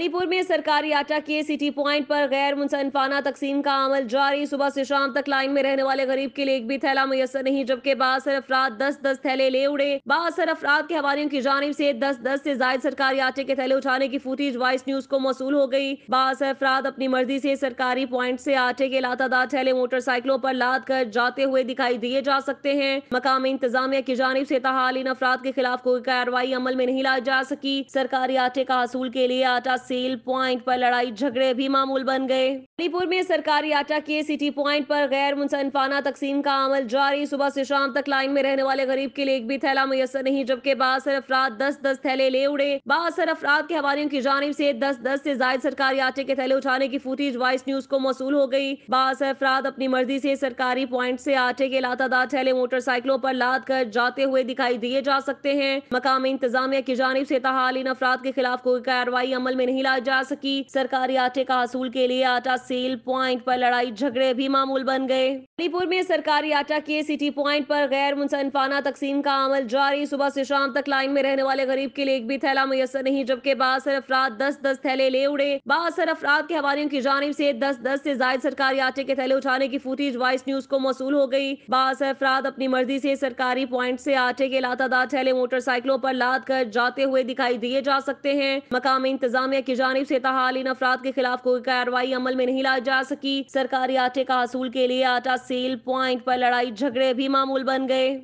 मणिपुर में सरकारी आटा के सिटी पॉइंट पर गैर मुंसनफाना तकसीम का अमल जारी सुबह से शाम तक लाइन में रहने वाले गरीब के लिए एक भी थैला मैसर नहीं जबकि बासर अफराद दस दस थैले ले उड़े बासर अफराद के हवालियों की जानब ऐसी दस दस ऐसी जायद सरकारी आटे के थैले उठाने की फूटेज वाइस न्यूज को मौसू हो गयी बासर अफराद अपनी मर्जी ऐसी सरकारी पॉइंट ऐसी आटे के लातादार थैले मोटरसाइकिलों आरोप लाद कर जाते हुए दिखाई दिए जा सकते हैं मकामी इंतजामिया की जानब ऐसी तहाल इन अफराद के खिलाफ कोई कार्रवाई अमल में नहीं लाई जा सकी सरकारी आटे का हसूल के लिए आटा सेल प्वाइंट पर लड़ाई झगड़े भी मामूल बन गए मणिपुर में सरकारी आटा के सिटी प्वाइंट पर गैर मुनसनफाना तकसीम का अमल जारी सुबह से शाम तक लाइन में रहने वाले गरीब के लिए एक भी थैला मुयसर नहीं जबकि बासर अफराद दस दस थैले ले उड़े बासर अफराद के हवालियों की जानब ऐसी दस दस ऐसी जायद सरकारी आटे के थैले उठाने की फूटेज वाइस न्यूज को मौसू हो गयी बासर अफराद अपनी मर्जी ऐसी सरकारी पॉइंट ऐसी आटे के लातादार थैले मोटरसाइकिलों आरोप लाद कर जाते हुए दिखाई दिए जा सकते हैं मकामी इंतजामिया की जानब तहाल इन अफराद के खिलाफ कोई कार्रवाई अमल में नहीं हिलाई जा सकी सरकारी आटे का हसूल के लिए आटा सेल प्वाइंट पर लड़ाई झगड़े भी मामूल बन गए मणिपुर में सरकारी आटा के सिटी प्वाइंट पर गैर मुनसनफाना तकसीम का अमल जारी सुबह से शाम तक लाइन में रहने वाले गरीब के लिए एक भी थैला मुयसर नहीं जबकि बासर अफराद दस दस थैले ले उड़े बासर अफराद के हवालियों की जानब ऐसी दस दस ऐसी जायद सरकारी आटे के थैले उठाने की फूटेज वाइस न्यूज को मौसू हो गयी बासर अफराद अपनी मर्जी ऐसी सरकारी प्वाइंट ऐसी आटे के लातादार थैले मोटरसाइकिलों आरोप लाद कर जाते हुए दिखाई दिए जा सकते हैं मकामी इंतजामिया महकमे की जानब तहाल तहालीन अफराद के खिलाफ कोई कार्रवाई अमल में नहीं लाई जा सकी सरकारी आटे का हसूल के लिए आटा सेल प्वाइंट पर लड़ाई झगड़े भी मामूल बन गए